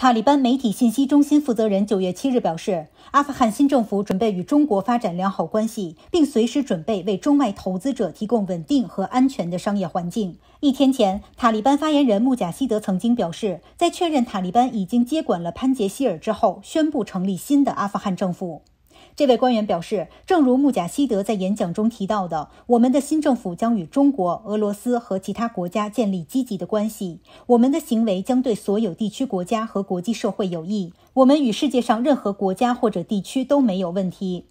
塔利班媒体信息中心负责人九月七日表示，阿富汗新政府准备与中国发展良好关系，并随时准备为中外投资者提供稳定和安全的商业环境。一天前，塔利班发言人穆贾希德曾经表示，在确认塔利班已经接管了潘杰希尔之后，宣布成立新的阿富汗政府。这位官员表示，正如穆贾希德在演讲中提到的，我们的新政府将与中国、俄罗斯和其他国家建立积极的关系。我们的行为将对所有地区国家和国际社会有益。我们与世界上任何国家或者地区都没有问题。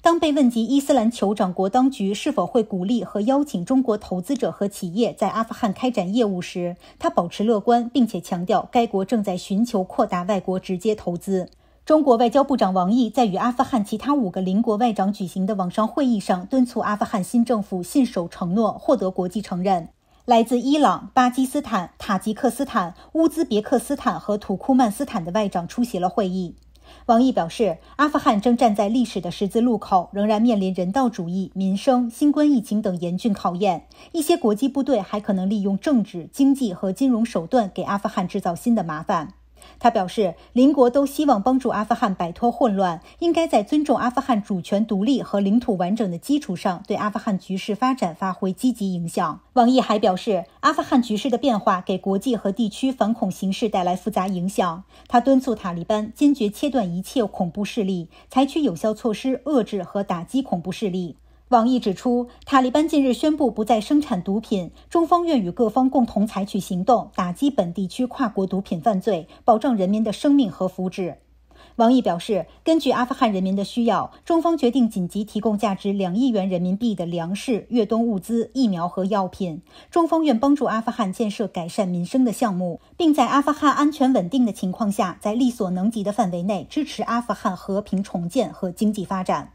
当被问及伊斯兰酋长国当局是否会鼓励和邀请中国投资者和企业在阿富汗开展业务时，他保持乐观，并且强调该国正在寻求扩大外国直接投资。中国外交部长王毅在与阿富汗其他五个邻国外长举行的网上会议上，敦促阿富汗新政府信守承诺，获得国际承认。来自伊朗、巴基斯坦、塔吉克斯坦、乌兹别克斯坦和土库曼斯坦的外长出席了会议。王毅表示，阿富汗正站在历史的十字路口，仍然面临人道主义、民生、新冠疫情等严峻考验。一些国际部队还可能利用政治、经济和金融手段，给阿富汗制造新的麻烦。他表示，邻国都希望帮助阿富汗摆脱混乱，应该在尊重阿富汗主权独立和领土完整的基础上，对阿富汗局势发展发挥积极影响。网易还表示，阿富汗局势的变化给国际和地区反恐形势带来复杂影响。他敦促塔利班坚决切断一切恐怖势力，采取有效措施遏制和打击恐怖势力。王毅指出，塔利班近日宣布不再生产毒品，中方愿与各方共同采取行动，打击本地区跨国毒品犯罪，保障人民的生命和福祉。王毅表示，根据阿富汗人民的需要，中方决定紧急提供价值两亿元人民币的粮食、越冬物资、疫苗和药品。中方愿帮助阿富汗建设改善民生的项目，并在阿富汗安全稳定的情况下，在力所能及的范围内支持阿富汗和平重建和经济发展。